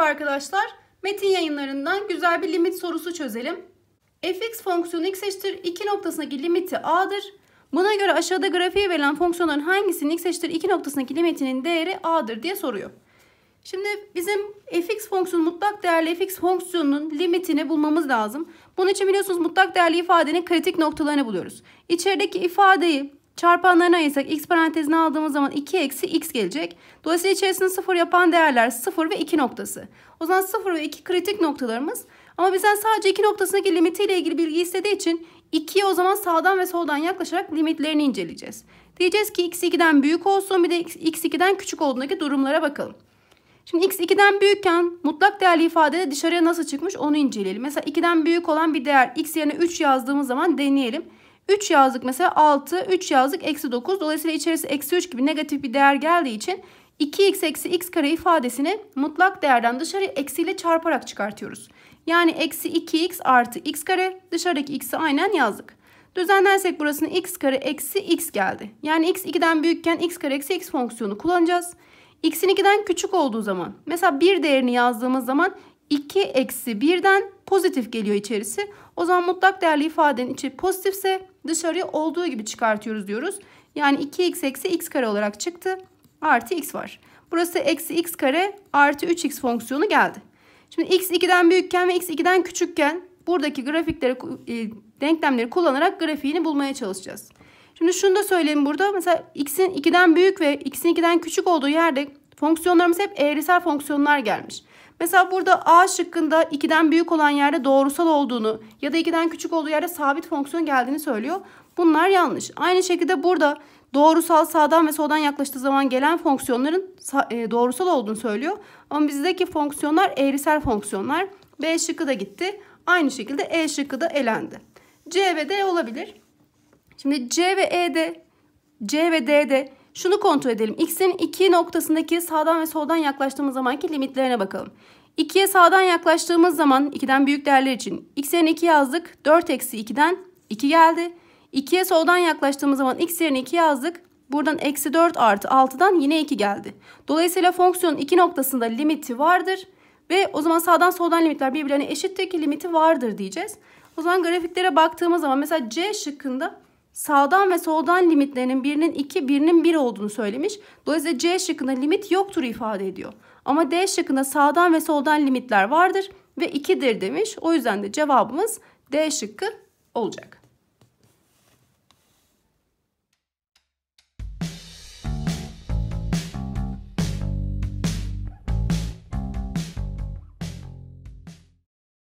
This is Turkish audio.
Merhaba arkadaşlar. Metin yayınlarından güzel bir limit sorusu çözelim. fx fonksiyonu x eşittir 2 noktasındaki limiti a'dır. Buna göre aşağıda grafiğe verilen fonksiyonların hangisinin x eşittir 2 noktasındaki limitinin değeri a'dır diye soruyor. Şimdi bizim fx fonksiyonu mutlak değerli fx fonksiyonunun limitini bulmamız lazım. Bunun için biliyorsunuz mutlak değerli ifadenin kritik noktalarını buluyoruz. İçerideki ifadeyi Çarpanlarını ayırsak x parantezine aldığımız zaman 2 eksi x gelecek. Dolayısıyla içerisinde 0 yapan değerler 0 ve 2 noktası. O zaman 0 ve 2 kritik noktalarımız. Ama bizden sadece 2 noktasındaki limitiyle ilgili bilgi istediği için 2'ye o zaman sağdan ve soldan yaklaşarak limitlerini inceleyeceğiz. Diyeceğiz ki x 2'den büyük olsun bir de x 2'den küçük olduğundaki durumlara bakalım. Şimdi x 2'den büyükken mutlak değerli ifadede dışarıya nasıl çıkmış onu inceleyelim. Mesela 2'den büyük olan bir değer x yerine 3 yazdığımız zaman deneyelim. 3 yazdık mesela 6, 3 yazdık eksi 9. Dolayısıyla içerisi eksi 3 gibi negatif bir değer geldiği için 2x eksi x kare ifadesini mutlak değerden dışarı eksiyle çarparak çıkartıyoruz. Yani eksi 2x artı x kare dışarıdaki x'i aynen yazdık. Düzenlersek burasını x kare eksi x geldi. Yani x 2'den büyükken x kare eksi x fonksiyonu kullanacağız. x'in 2'den küçük olduğu zaman mesela 1 değerini yazdığımız zaman 2 eksi 1'den pozitif geliyor içerisi. O zaman mutlak değerli ifadenin içi pozitifse dışarıya olduğu gibi çıkartıyoruz diyoruz. Yani 2x eksi x kare olarak çıktı. Artı x var. Burası eksi x kare artı 3x fonksiyonu geldi. Şimdi x 2'den büyükken ve x 2'den küçükken buradaki grafikleri e, denklemleri kullanarak grafiğini bulmaya çalışacağız. Şimdi şunu da söyleyeyim burada. Mesela x'in 2'den büyük ve x'in 2'den küçük olduğu yerde fonksiyonlarımız hep eğrisel fonksiyonlar gelmiş. Mesela burada A şıkkında 2'den büyük olan yerde doğrusal olduğunu ya da 2'den küçük olduğu yerde sabit fonksiyon geldiğini söylüyor. Bunlar yanlış. Aynı şekilde burada doğrusal sağdan ve soldan yaklaştığı zaman gelen fonksiyonların e, doğrusal olduğunu söylüyor. Ama bizdeki fonksiyonlar eğrisel fonksiyonlar. B şıkkı da gitti. Aynı şekilde E şıkkı da elendi. C ve D olabilir. Şimdi C ve E'de, C ve D'de şunu kontrol edelim. X'in iki noktasındaki sağdan ve soldan yaklaştığımız zamanki limitlerine bakalım. 2'ye sağdan yaklaştığımız zaman 2'den büyük değerler için x yerine 2 yazdık. 4 eksi 2'den 2 geldi. 2'ye soldan yaklaştığımız zaman x yerine 2 yazdık. Buradan eksi 4 artı 6'dan yine 2 geldi. Dolayısıyla fonksiyonun 2 noktasında limiti vardır. Ve o zaman sağdan soldan limitler birbirlerine eşittir ki limiti vardır diyeceğiz. O zaman grafiklere baktığımız zaman mesela C şıkkında sağdan ve soldan limitlerinin birinin 2, birinin 1 bir olduğunu söylemiş. Dolayısıyla C şıkkında limit yoktur ifade ediyor. Ama D şıkkında sağdan ve soldan limitler vardır ve 2'dir demiş. O yüzden de cevabımız D şıkkı olacak.